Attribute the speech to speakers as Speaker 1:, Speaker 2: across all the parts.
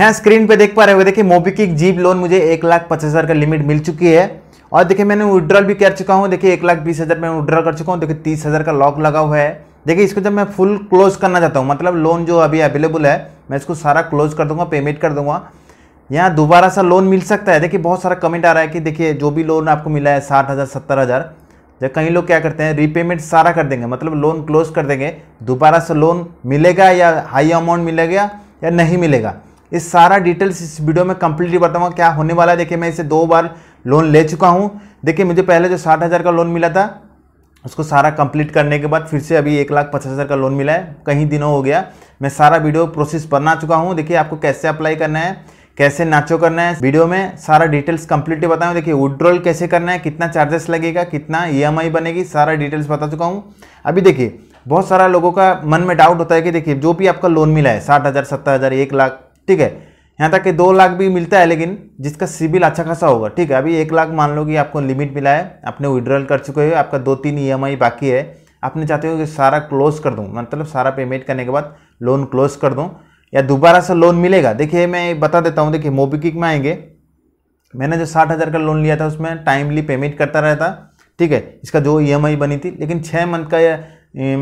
Speaker 1: हैं स्क्रीन पे देख पा रहे हो देखिए मोबिकिक जीप लोन मुझे एक लाख पचास हज़ार का लिमिट मिल चुकी है और देखिए मैंने विड्रॉल भी कर चुका हूँ देखिए एक लाख बीस हज़ार में विड्रॉल कर चुका हूँ देखिए तीस हज़ार का लॉक लगा हुआ है देखिए इसको जब मैं फुल क्लोज करना चाहता हूँ मतलब लोन जो अभी अवेलेबल है मैं इसको सारा क्लोज कर दूंगा पेमेंट कर दूंगा यहाँ दोबारा सा लोन मिल सकता है देखिए बहुत सारा कमेंट आ रहा है कि देखिए जो भी लोन आपको मिला है साठ हज़ार सत्तर हज़ार जब कई लोग क्या करते हैं रीपेमेंट सारा कर देंगे मतलब लोन क्लोज कर देंगे दोबारा से लोन मिलेगा या हाई अमाउंट मिलेगा या नहीं मिलेगा इस सारा डिटेल्स इस वीडियो में कम्प्लीटली बताऊंगा क्या होने वाला है देखिए मैं इसे दो बार लोन ले चुका हूँ देखिए मुझे पहले जो साठ हज़ार का लोन मिला था उसको सारा कंप्लीट करने के बाद फिर से अभी एक लाख पचास हज़ार का लोन मिला है कहीं दिनों हो गया मैं सारा वीडियो प्रोसेस बना चुका हूँ देखिए आपको कैसे अप्लाई करना है कैसे नाचो करना है वीडियो में सारा डिटेल्स कंप्लीटली बताऊँ देखिए विड्रॉल कैसे करना है कितना चार्जेस लगेगा कितना ई e बनेगी सारा डिटेल्स बता चुका हूँ अभी देखिए बहुत सारा लोगों का मन में डाउट होता है कि देखिए जो भी आपका लोन मिला है साठ हज़ार सत्तर हज़ार एक लाख ठीक है यहाँ तक कि दो लाख भी मिलता है लेकिन जिसका सिविल अच्छा खासा होगा ठीक है अभी एक लाख मान लो कि आपको लिमिट मिला है आपने विड्रॉल कर चुके हो आपका दो तीन ई e बाकी है आपने चाहते हो कि सारा क्लोज कर दूँ मतलब सारा पेमेंट करने के बाद लोन क्लोज कर दूँ या दोबारा से लोन मिलेगा देखिए मैं बता देता हूँ देखिए मोबीक्विक में आएंगे मैंने जो साठ हज़ार का लोन लिया था उसमें टाइमली पेमेंट करता रहता ठीक है इसका जो ई e बनी थी लेकिन छः मंथ का या,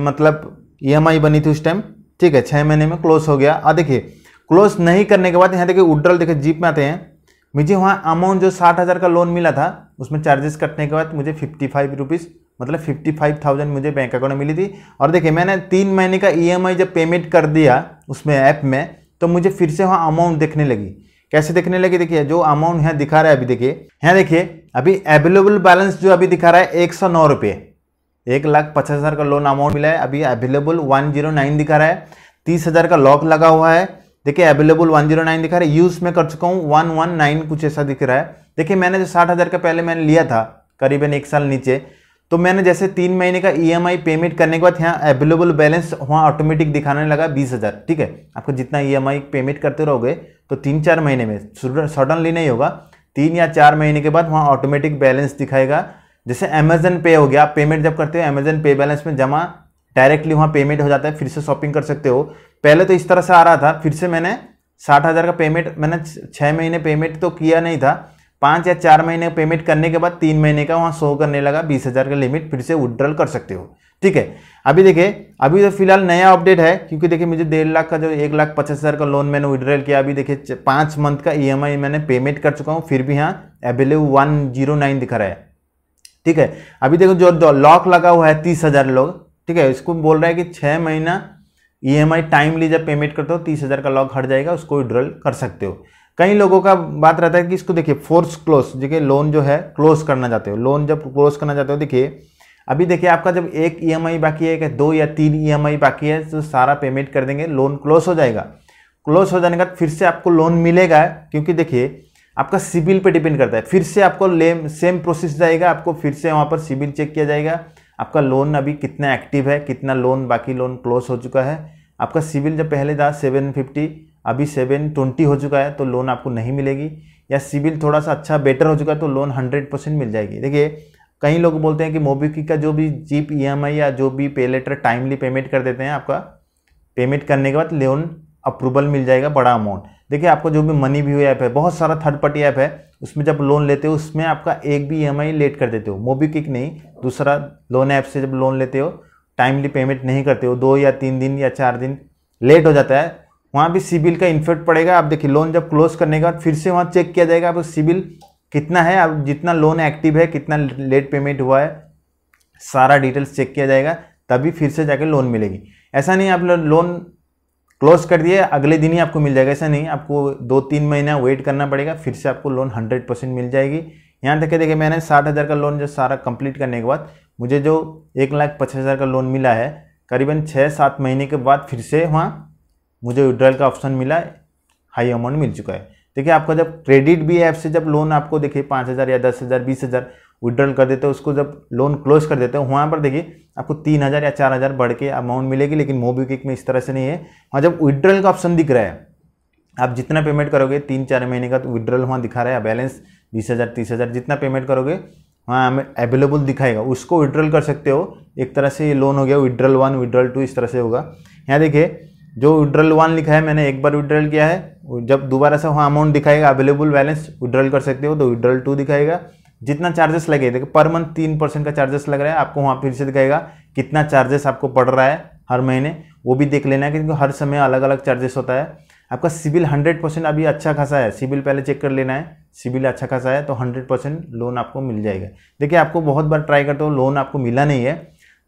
Speaker 1: मतलब ई e बनी थी उस टाइम ठीक है छः महीने में क्लोज हो गया और देखिए क्लोज नहीं करने के बाद यहाँ देखिए उड्रल देखिए जीप में आते हैं मुझे वहाँ अमाउंट जो साठ हज़ार का लोन मिला था उसमें चार्जेस कटने के बाद मुझे फिफ्टी फाइव रुपीज़ मतलब फिफ्टी फाइव थाउजेंड मुझे बैंक अकाउंट में मिली थी और देखिए मैंने तीन महीने का ई e जब पेमेंट कर दिया उसमें ऐप में तो मुझे फिर से वहाँ अमाउंट देखने लगी कैसे देखने लगी देखिए जो अमाउंट यहाँ दिखा रहा है अभी देखिए यहाँ देखिए अभी अवेलेबल बैलेंस जो अभी दिखा रहा है एक सौ नौ रुपये एक लाख पचास हज़ार का लोन अमाउंट मिला है अभी अवेलेबल वन जीरो नाइन दिखा रहा है तीस हज़ार का लॉक लगा हुआ है देखिए अवेलेबल 109 दिखा रहा है यूज में कर चुका हूँ 119 कुछ ऐसा दिख रहा है देखिए मैंने जो साठ हज़ार का पहले मैंने लिया था करीबन एक साल नीचे तो मैंने जैसे तीन महीने का ईएमआई e पेमेंट करने के बाद यहाँ अवेलेबल बैलेंस वहाँ ऑटोमेटिक दिखाने लगा बीस हज़ार ठीक है आपको जितना ईएमआई e पेमेंट करते रहोगे तो तीन चार महीने में सडनली नहीं होगा तीन या चार महीने के बाद वहाँ ऑटोमेटिक बैलेंस दिखाएगा जैसे अमेजन पे हो गया आप पेमेंट जब करते हो अमेजन पे बैलेंस में जमा डायरेक्टली वहाँ पेमेंट हो जाता है फिर से शॉपिंग कर सकते हो पहले तो इस तरह से आ रहा था फिर से मैंने साठ हज़ार का पेमेंट मैंने छः महीने पेमेंट तो किया नहीं था पाँच या चार महीने पेमेंट करने के बाद तीन महीने का वहाँ शो करने लगा बीस हज़ार का लिमिट फिर से विड्रॉल कर सकते हो ठीक है अभी देखिए अभी तो फिलहाल नया अपडेट है क्योंकि देखिए मुझे डेढ़ लाख का जो एक लाख पचास हज़ार का लोन मैंने विड्रॉल किया अभी देखिए पाँच मंथ का ई e मैंने पेमेंट कर चुका हूँ फिर भी यहाँ अवेलेबल वन जीरो नाइन दिखा रहा है ठीक है अभी देखो जो लॉक लगा हुआ है तीस हज़ार लोग ठीक है इसको बोल रहा है कि छः महीना ईएमआई e टाइमली जब पेमेंट करते हो तीस हज़ार का लॉक हट जाएगा उसको विड्रॉल कर सकते हो कई लोगों का बात रहता है कि इसको देखिए फोर्स क्लोज देखिए लोन जो है क्लोज करना चाहते हो लोन जब क्लोज करना चाहते हो देखिए अभी देखिए आपका जब एक ई e बाकी है कि दो या तीन ई e बाकी है तो सारा पेमेंट कर देंगे लोन क्लोज हो जाएगा क्लोज हो जाने के बाद फिर से आपको लोन मिलेगा क्योंकि देखिए आपका सिबिल पे डिपेंड करता है फिर से आपको लेम सेम प्रोसेस जाएगा आपको फिर से वहाँ पर सिबिल चेक किया जाएगा आपका लोन अभी कितना एक्टिव है कितना लोन बाकी लोन क्लोज हो चुका है आपका सिविल जब पहले था सेवन फिफ्टी अभी सेवन ट्वेंटी हो चुका है तो लोन आपको नहीं मिलेगी या सिविल थोड़ा सा अच्छा बेटर हो चुका है तो लोन हंड्रेड परसेंट मिल जाएगी देखिए कई लोग बोलते हैं कि मोबीक्विक का जो भी जीप ई e या जो भी पे लेटर टाइमली पेमेंट कर देते हैं आपका पेमेंट करने के बाद लोन अप्रूवल मिल जाएगा बड़ा अमाउंट देखिए आपको जो भी मनी व्यू ऐप है बहुत सारा थर्ड पार्टी ऐप है उसमें जब लोन लेते हो उसमें आपका एक भी ई लेट कर देते हो मोबीकिक नहीं दूसरा लोन ऐप से जब लोन लेते हो टाइमली पेमेंट नहीं करते हो दो या तीन दिन या चार दिन लेट हो जाता है वहाँ भी सिबिल का इन्फेक्ट पड़ेगा आप देखिए लोन जब क्लोज करने के बाद फिर से वहाँ चेक किया जाएगा आप सिबिल कितना है आप जितना लोन एक्टिव है कितना लेट पेमेंट हुआ है सारा डिटेल्स चेक किया जाएगा तभी फिर से जाके लोन मिलेगी ऐसा नहीं आप लोन क्लोज कर दिया अगले दिन ही आपको मिल जाएगा ऐसा नहीं आपको दो तीन महीना वेट करना पड़ेगा फिर से आपको लोन हंड्रेड परसेंट मिल जाएगी यहाँ तक देखिए मैंने साठ हज़ार का लोन जो सारा कंप्लीट करने के बाद मुझे जो एक लाख पचास हज़ार का लोन मिला है करीबन छः सात महीने के बाद फिर से वहाँ मुझे विड्रॉल का ऑप्शन मिला हाई अमाउंट मिल चुका है देखिए आपका जब क्रेडिट भी ऐप से जब लोन आपको देखिए पाँच हज़ार या दस हज़ार बीस हज़ार विड्रॉल कर देते हो उसको जब लोन क्लोज कर देते हो वहाँ पर देखिए आपको तीन हज़ार या चार हज़ार बढ़ के अमाउंट मिलेगी लेकिन मोबीक्विक में इस तरह से नहीं है वहाँ जब विड्रॉल का ऑप्शन दिख रहा है आप जितना पेमेंट करोगे तीन चार महीने का तो विड्रॉल वहाँ दिखा रहा है बैलेंस बीस हज़ार तीस हज़ार जितना पेमेंट करोगे वहाँ हमें अवेलेबल दिखाएगा उसको विड्रॉल कर सकते हो एक तरह से ये लोन हो गया विड्रॉल वन विड्रॉल टू इस तरह से होगा यहाँ देखिए जो विड्रॉल वन लिखा है मैंने एक बार विड्रॉल किया है जब दोबारा से वहाँ अमाउंट दिखाएगा अवेलेबल बैलेंस विड्रॉल कर सकते हो तो विड्रॉल टू दिखाएगा जितना चार्जेस लगे देखो पर मंथ तीन परसेंट का चार्जेस लग रहा है आपको वहाँ फिर से दिखाएगा कितना चार्जेस आपको पड़ रहा है हर महीने वो भी देख लेना है क्योंकि हर समय अलग अलग चार्जेस होता है आपका सिविल हंड्रेड परसेंट अभी अच्छा खासा है सिविल पहले चेक कर लेना है सिविल अच्छा खासा है तो हंड्रेड परसेंट लोन आपको मिल जाएगा देखिए आपको बहुत बार ट्राई करते हो लोन आपको मिला नहीं है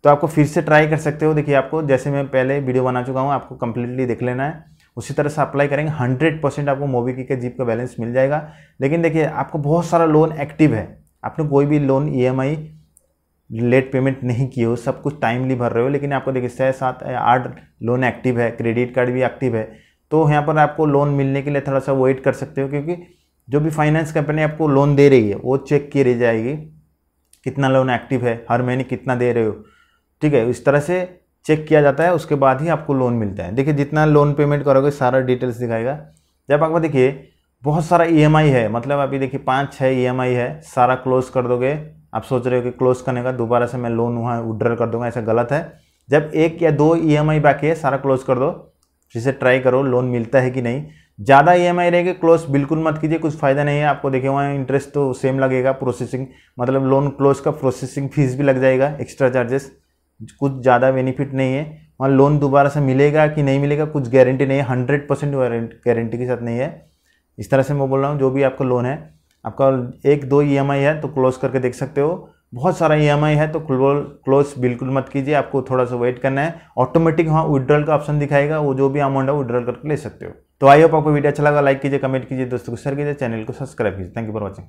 Speaker 1: तो आपको फिर से ट्राई कर सकते हो देखिए आपको जैसे मैं पहले वीडियो बना चुका हूँ आपको कंप्लीटली देख लेना है उसी तरह से अप्लाई करेंगे हंड्रेड परसेंट आपको मोबी के जीप का बैलेंस मिल जाएगा लेकिन देखिए आपको बहुत सारा लोन एक्टिव है आपने कोई भी लोन ई लेट पेमेंट नहीं किए हो सब कुछ टाइमली भर रहे हो लेकिन आपको देखिए छः सात आठ लोन एक्टिव है क्रेडिट कार्ड भी एक्टिव है तो यहाँ पर आपको लोन मिलने के लिए थोड़ा सा वेट कर सकते हो क्योंकि जो भी फाइनेंस कंपनी आपको लोन दे रही है वो चेक की रह जाएगी कितना लोन एक्टिव है हर महीने कितना दे रहे हो ठीक है इस तरह से चेक किया जाता है उसके बाद ही आपको लोन मिलता है देखिए जितना लोन पेमेंट करोगे सारा डिटेल्स दिखाएगा जब आपको देखिए बहुत सारा ईएमआई e है मतलब अभी देखिए पाँच छः ईएमआई e है सारा क्लोज कर दोगे आप सोच रहे हो कि क्लोज करने का दोबारा से मैं लोन वहाँ उड्रल कर दूंगा ऐसा गलत है जब एक या दो ईएमआई e बाकी है सारा क्लोज कर दो जिसे ट्राई करो लोन मिलता है कि नहीं ज़्यादा ई एम आई रहेगी क्लोज बिल्कुल मत कीजिए कुछ फ़ायदा नहीं है आपको देखिए वहाँ इंटरेस्ट तो सेम लगेगा प्रोसेसिंग मतलब लोन क्लोज का प्रोसेसिंग फीस भी लग जाएगा एक्स्ट्रा चार्जेस कुछ ज़्यादा बेनिफिट नहीं है वहाँ लोन दोबारा से मिलेगा कि नहीं मिलेगा कुछ गारंटी नहीं है हंड्रेड परसेंट गारंटी के साथ नहीं है इस तरह से मैं बोल रहा हूँ जो भी आपका लोन है आपका एक दो ई e है तो क्लोज करके देख सकते हो बहुत सारा ई e है तो क्लोज बिल्कुल मत कीजिए आपको थोड़ा सा वेट करना है ऑटोमेटिक वहाँ विड्रॉल का ऑप्शन दिखाएगा वो जो भी अमाउंट है विड्रॉल करके ले सकते हो तो आई होप आपको वीडियो अच्छा लगा लाइक कीजिए कमेंट कीजिए दोस्तों को शेयर कीजिए चैनल को सब्सक्राइब कीजिए थैंक यू फॉर वॉचिंग